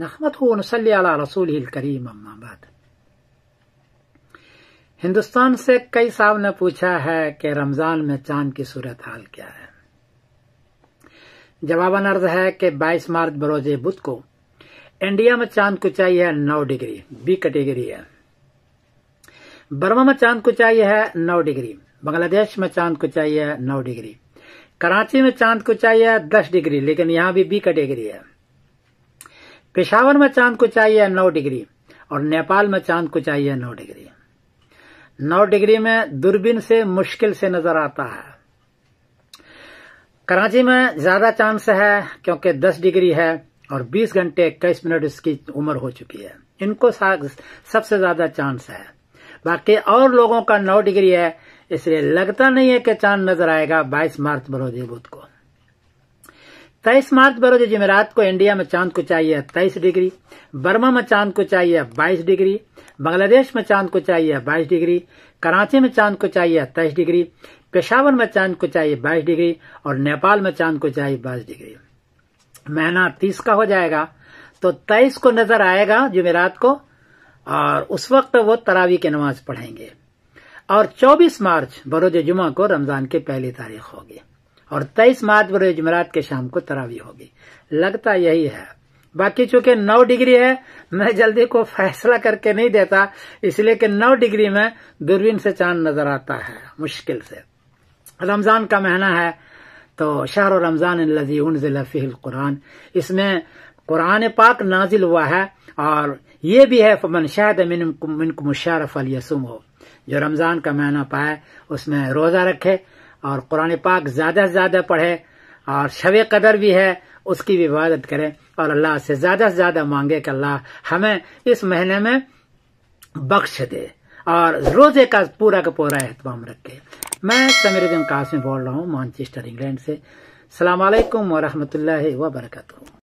نحمده ونसली अला रसूल करीम अम्माबाद हिंदुस्तान से कई साहब ने पूछा है कि रमजान में चांद की सूरत हाल क्या है जवाबन अर्ज है कि 22 मार्च बरोजे बुध को इंडिया में चांद को चाहिए नौ डिग्री बी कैटेगरी है बर्मा में चांद को चाहिए है नौ डिग्री बांग्लादेश में चांद को चाहिए नौ डिग्री कराची में चांद को चाहिए दस डिग्री लेकिन यहां भी बी कैटेगरी है पेशावर में चांद को चाहिए नौ डिग्री और नेपाल में चांद को चाहिए नौ डिग्री नौ डिग्री में दूरबीन से मुश्किल से नजर आता है कराची में ज्यादा चांस है क्योंकि 10 डिग्री है और 20 घंटे इक्कीस मिनट इसकी उम्र हो चुकी है इनको सबसे ज्यादा चांस है बाकी और लोगों का 9 डिग्री है इसलिए लगता नहीं है कि चांद नजर आएगा 22 मार्च बरोजे बुध को तेईस मार्च बरोज जमेरात को इंडिया में चांद को चाहिए तेईस डिग्री बर्मा में चांद को चाहिए बाईस डिग्री बांग्लादेश में चांद को चाहिए बाईस डिग्री कराची में चांद को चाहिए तेईस डिग्री पेशावर में चांद को चाहिए बाईस डिग्री और नेपाल में चांद को चाहिए बाईस डिग्री महीना तीस का हो जाएगा तो तेईस को नजर आएगा जुमेरात को और उस वक्त वो तरावी की नमाज पढ़ेंगे और 24 मार्च बरोज जुमा को रमजान की पहली तारीख होगी और तेईस मार्च बड़े जमरात के शाम को तरावी होगी लगता यही है बाकी चूंकि नौ डिग्री है मैं जल्दी को फैसला करके नहीं देता इसलिए कि नौ डिग्री में दूरबीन से चांद नजर आता है मुश्किल से रमजान का महीना है तो शहर रमजान फील कुरान इसमें कुरान पाक नाजिल हुआ है और ये भी है फमन शायद मिनकुम शारफ अलियसुम हो जो रमजान का महीना पाए उसमें रोजा रखे और कुरान पाक ज्यादा से ज्यादा पढ़े और शब कदर भी है उसकी भी इबादत करें और अल्लाह से ज्यादा से ज्यादा मांगे कि अल्लाह हमें इस महीने में बख्श दे और रोजे का पूरा का पूरा एहतमाम रखे मैं उद्दीन कासमी बोल रहा हूँ मानचेस्टर इंग्लैंड से सलामकुम वरहमतुल्ला वबरकू